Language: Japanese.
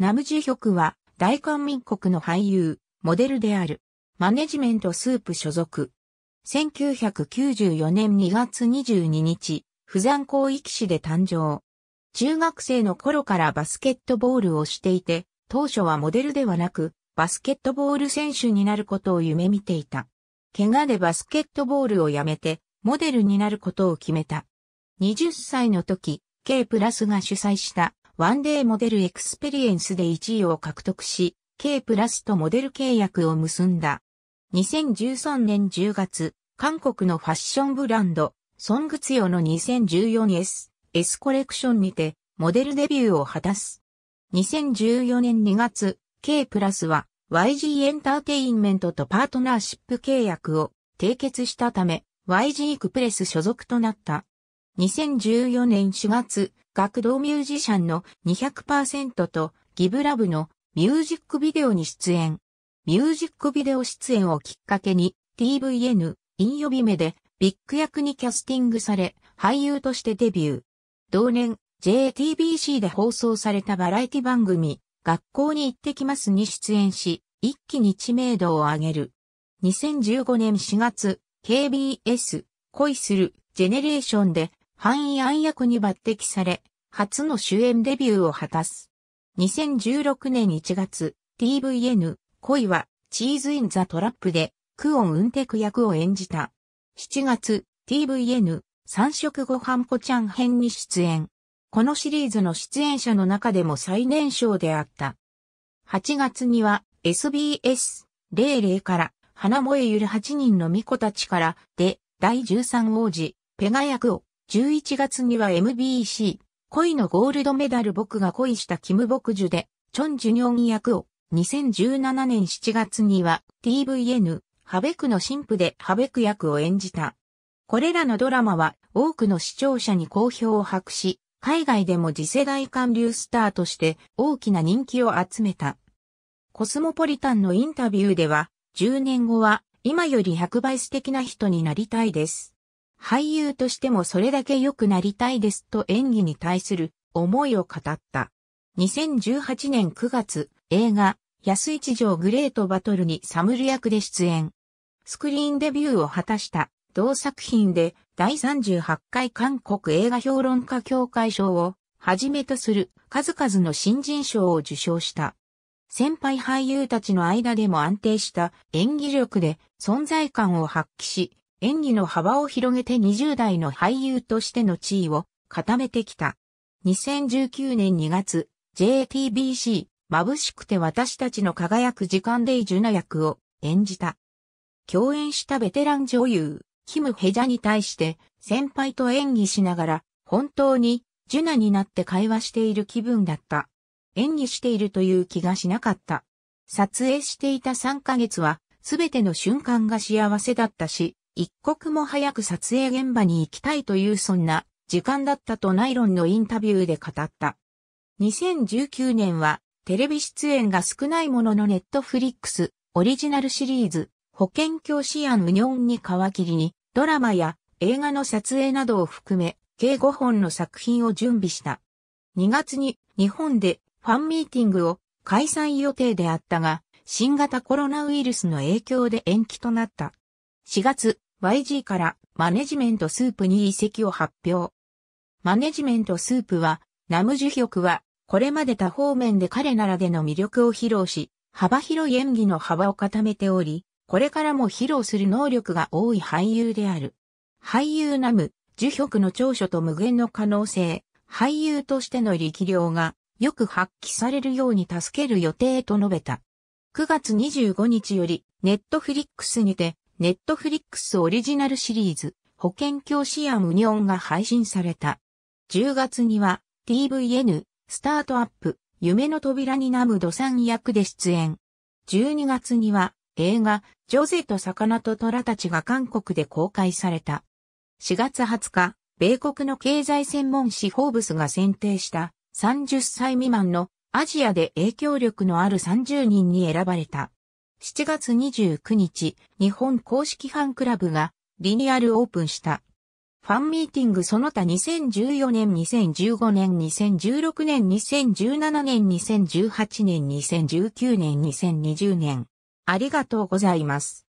ナムジュヒョクは大韓民国の俳優、モデルである。マネジメントスープ所属。1994年2月22日、不山行域市で誕生。中学生の頃からバスケットボールをしていて、当初はモデルではなく、バスケットボール選手になることを夢見ていた。怪我でバスケットボールをやめて、モデルになることを決めた。20歳の時、K プラスが主催したワンデーモデルエクスペリエンスで1位を獲得し、K プラスとモデル契約を結んだ。2013年10月、韓国のファッションブランド、ソングツヨの 2014S、S コレクションにて、モデルデビューを果たす。2014年2月、K プラスは YG エンターテインメントとパートナーシップ契約を締結したため、YG クプレス所属となった。2014年4月、学童ミュージシャンの200%とギブラブのミュージックビデオに出演。ミュージックビデオ出演をきっかけに TVN、イン予備目でビッグ役にキャスティングされ、俳優としてデビュー。同年、JTBC で放送されたバラエティ番組、学校に行ってきますに出演し、一気に知名度を上げる。2015年4月、KBS、恋する、ジェネレーションで、範囲暗役に抜擢され、初の主演デビューを果たす。2016年1月、TVN、恋は、チーズインザトラップで、クオンウンテク役を演じた。7月、TVN、三色ご飯ぽちゃん編に出演。このシリーズの出演者の中でも最年少であった。8月には、SBS00 から、花萌えゆる8人の巫女たちから、で、第13王子、ペガ役を、11月には MBC、恋のゴールドメダル僕が恋したキムボクジュで、チョンジュニョン役を、2017年7月には TVN、ハベクの神父でハベク役を演じた。これらのドラマは多くの視聴者に好評を博し、海外でも次世代韓流スターとして大きな人気を集めた。コスモポリタンのインタビューでは、10年後は今より100倍素敵な人になりたいです。俳優としてもそれだけ良くなりたいですと演技に対する思いを語った。2018年9月、映画、安一条グレートバトルにサムル役で出演。スクリーンデビューを果たした同作品で第38回韓国映画評論家協会賞をはじめとする数々の新人賞を受賞した。先輩俳優たちの間でも安定した演技力で存在感を発揮し、演技の幅を広げて20代の俳優としての地位を固めてきた。2019年2月、JTBC、眩しくて私たちの輝く時間でイジュナ役を演じた。共演したベテラン女優、キム・ヘジャに対して先輩と演技しながら本当にジュナになって会話している気分だった。演技しているという気がしなかった。撮影していた3ヶ月はすべての瞬間が幸せだったし、一刻も早く撮影現場に行きたいというそんな時間だったとナイロンのインタビューで語った。2019年はテレビ出演が少ないもののネットフリックスオリジナルシリーズ保健教師アン・ウニョンに皮切りにドラマや映画の撮影などを含め計5本の作品を準備した。2月に日本でファンミーティングを開催予定であったが新型コロナウイルスの影響で延期となった。4月、YG からマネジメントスープに移籍を発表。マネジメントスープは、ナムジュヒョクは、これまで多方面で彼ならでの魅力を披露し、幅広い演技の幅を固めており、これからも披露する能力が多い俳優である。俳優ナム、ジュヒョクの長所と無限の可能性、俳優としての力量がよく発揮されるように助ける予定と述べた。9月25日より、ネットフリックスにて、ネットフリックスオリジナルシリーズ、保健教師やムニオンが配信された。10月には、TVN、スタートアップ、夢の扉にナムドさん役で出演。12月には、映画、ジョゼと魚と虎たちが韓国で公開された。4月20日、米国の経済専門誌フォーブスが選定した30歳未満のアジアで影響力のある30人に選ばれた。7月29日、日本公式ファンクラブがリニアルオープンした。ファンミーティングその他2014年、2015年、2016年、2017年、2018年、2019年、2020年。ありがとうございます。